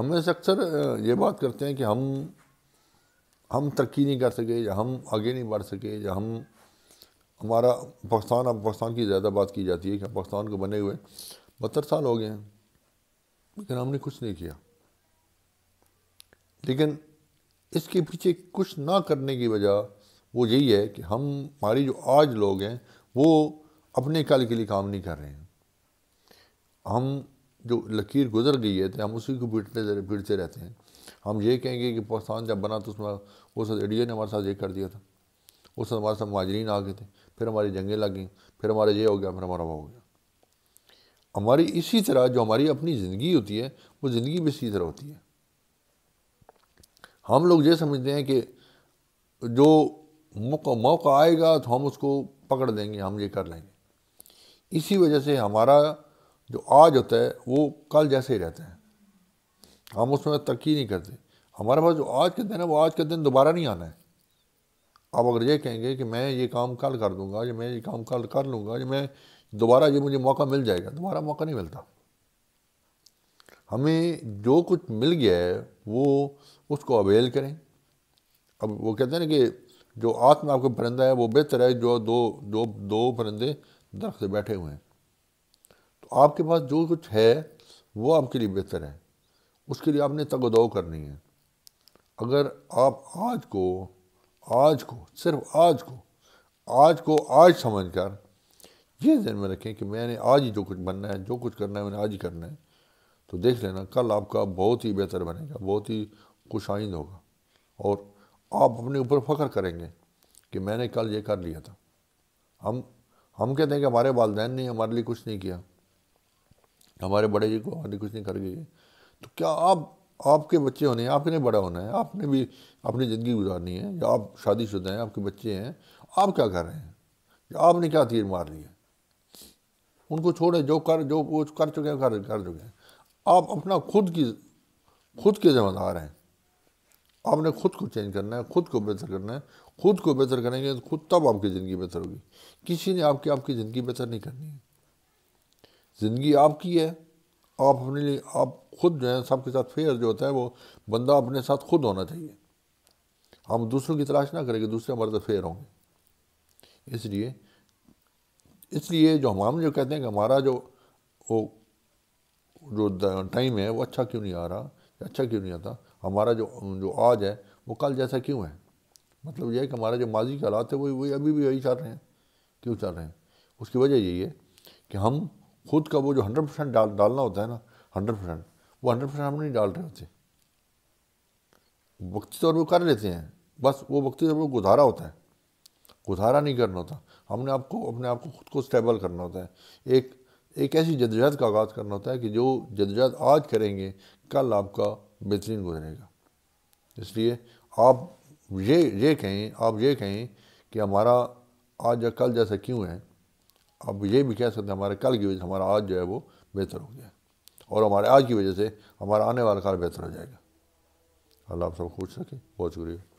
हमें से अक्सर ये बात करते हैं कि हम हम तरक्की नहीं कर सके या हम आगे नहीं बढ़ सके या हम हमारा पाकिस्तान अब पाकिस्तान की ज़्यादा बात की जाती है कि पाकिस्तान को बने हुए बहत्तर साल हो गए हैं लेकिन हमने कुछ नहीं किया लेकिन इसके पीछे कुछ ना करने की वजह वो यही है कि हम हमारी जो आज लोग हैं वो अपने कल के लिए काम नहीं कर रहे हैं हम जो लकीर गुजर गई है तो हम उसी को पीटते पीटते रहते हैं हम ये कहेंगे कि पाकिस्तान जब बना तो उसमें उस इंडिया ने हमारे साथ ये कर दिया था उस हमारे साथ माजरीन आ गए थे फिर हमारी जंगें लग गई फिर हमारा ये हो गया फिर हमारा वो हो गया हमारी इसी तरह जो हमारी अपनी ज़िंदगी होती है वो ज़िंदगी भी इसी तरह होती है हम लोग ये समझते हैं कि जो मौका आएगा तो हम उसको पकड़ देंगे हम ये कर लेंगे इसी वजह से हमारा जो आज होता है वो कल जैसे ही रहते हैं हम उसमें तरक्की नहीं करते हमारे पास जो आज के दिन है वो आज के दिन दोबारा नहीं आना है आप अगर ये कहेंगे कि मैं ये काम कल कर दूंगा या मैं ये काम कल कर लूँगा या मैं दोबारा ये मुझे मौका मिल जाएगा दोबारा मौका नहीं मिलता हमें जो कुछ मिल गया है वो उसको अवेल करें अब वो कहते हैं ना कि जो आत्मा आपको परिंदा है वो बेहतर है जो दो दो दो परिंदे दरख्त बैठे हुए हैं आपके पास जो कुछ है वो आपके लिए बेहतर है उसके लिए आपने तगदो करनी है अगर आप आज को आज को सिर्फ आज को आज को आज समझकर ये जहन में रखें कि मैंने आज ही जो कुछ बनना है जो कुछ करना है मैंने आज ही करना है तो देख लेना कल आपका बहुत ही बेहतर बनेगा बहुत ही खुश आइंद होगा और आप अपने ऊपर फ़ख्र करेंगे कि मैंने कल ये कर लिया था हम हम कहते हैं कि हमारे वालदेन ने हमारे लिए कुछ नहीं किया हमारे बड़े जी को आदि कर खड़गे तो क्या आप आपके बच्चे होने हैं आपने बड़ा होना है आपने भी अपनी ज़िंदगी गुजारनी है या आप शादीशुदा हैं आपके बच्चे हैं आप क्या कर रहे हैं या आपने क्या तीर मार ली है उनको छोड़े जो कर जो वो कर चुके हैं कर कर चुके हैं आप अपना खुद की खुद के जिम्मेदार हैं आपने खुद को चेंज करना है खुद को बेहतर करना है खुद को बेहतर करेंगे तो खुद तब आपकी ज़िंदगी बेहतर होगी किसी ने आपकी आपकी ज़िंदगी बेहतर नहीं करनी है ज़िंदगी आपकी है आप अपने लिए आप खुद जो है सबके साथ फेयर जो होता है वो बंदा अपने साथ खुद होना चाहिए हम दूसरों की तलाश ना करेंगे दूसरे हमारे साथ फेयर होंगे इसलिए इसलिए जो हम जो कहते हैं कि हमारा जो वो जो टाइम है वो अच्छा क्यों नहीं आ रहा अच्छा क्यों नहीं आता हमारा जो जो आज है वो कल जैसा क्यों है मतलब यह है कि हमारा जो माजी के हालात है वही वही अभी भी वही चल रहे हैं क्यों चल रहे हैं उसकी वजह यही है कि हम खुद का वो जो हंड्रेड परसेंट डाल डालना होता है ना हंड्रेड परसेंट वो हंड्रेड परसेंट हम नहीं डाल रहे होते वक्ती तौर पर कर लेते हैं बस वो वक्ती तौर पर गुजारा होता है गुजारा नहीं करना होता हमने आपको अपने आप को खुद को स्टेबल करना होता है एक एक ऐसी जदजहद का आगाज़ करना होता है कि जो जदजहद आज करेंगे कल आपका बेहतरीन गुजरेगा इसलिए आप ये ये कहें आप ये कहें कि हमारा आज या कल जैसा क्यों है अब ये भी कह सकते हैं हमारे कल की वजह से हमारा आज जो है वो बेहतर हो गया और हमारे आज की वजह से हमारा आने वाला काल बेहतर हो जाएगा अल्लाह आप सब खुश रखें बहुत शुक्रिया